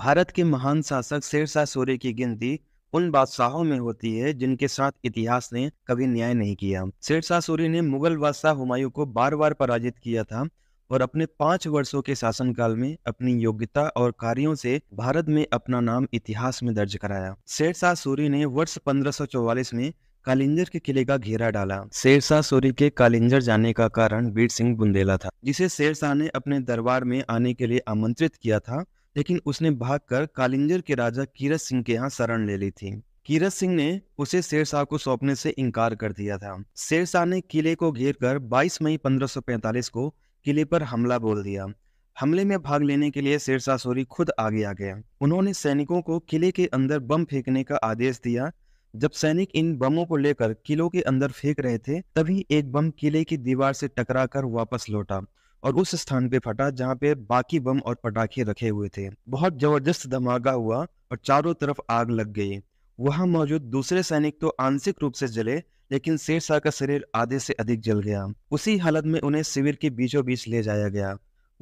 भारत के महान शासक शेरशाह सूर्य की गिनती उन बादशाहों में होती है जिनके साथ इतिहास ने कभी न्याय नहीं किया शेरशाह सूरी ने मुगल बादशाह हुमायूं को बार बार पराजित किया था और अपने पांच वर्षों के शासनकाल में अपनी योग्यता और कार्यों से भारत में अपना नाम इतिहास में दर्ज कराया शेरशाह सूरी ने वर्ष 1544 में कालिंजर के किले का घेरा डाला शेरशाह सूरी के कालिंजर जाने का कारण वीर सिंह बुंदेला था जिसे शेरशाह ने अपने दरबार में आने के लिए आमंत्रित किया था लेकिन उसने भागकर कालिंजर के राजा कीरत सिंह के यहाँ शरण ले ली थी कीरत सिंह ने उसे शेरशाह को सौंपने से इनकार कर दिया था शेरशाह ने किले को घेर कर बाईस मई 1545 को किले पर हमला बोल दिया हमले में भाग लेने के लिए शेरशाह सोरी खुद आगे आ गया उन्होंने सैनिकों को किले के अंदर बम फेंकने का आदेश दिया जब सैनिक इन बमों को लेकर किलों के अंदर फेंक रहे थे तभी एक बम किले की दीवार से टकराकर वापस लौटा और उस स्थान पे फटा जहाँ पे बाकी बम और पटाखे रखे हुए थे बहुत जबरदस्त धमाका हुआ और चारों तरफ आग लग गई वहां मौजूद दूसरे सैनिक तो आंशिक रूप से जले लेकिन शेरशाह का शरीर आधे से अधिक जल गया उसी हालत में उन्हें शिविर के बीचों बीच ले जाया गया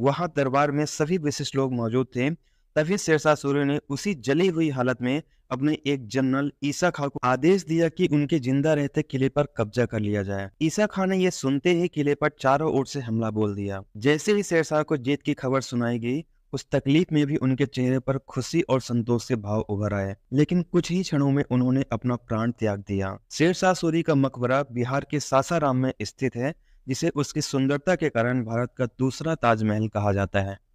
वहां दरबार में सभी विशिष्ट लोग मौजूद थे तभी शेरशाह सूर्य ने उसी जली हुई हालत में अपने एक जनरल ईसा खां को आदेश दिया कि उनके जिंदा रहते किले पर कब्जा कर लिया जाए ईसा खां ने यह सुनते ही किले पर चारों ओर से हमला बोल दिया जैसे ही शेरशाह को जीत की खबर सुनाई गई उस तकलीफ में भी उनके चेहरे पर खुशी और संतोष के भाव उभर आए लेकिन कुछ ही क्षणों में उन्होंने अपना प्राण त्याग दिया शेरशाह सूरी का मकबरा बिहार के सासाराम में स्थित है जिसे उसकी सुंदरता के कारण भारत का दूसरा ताजमहल कहा जाता है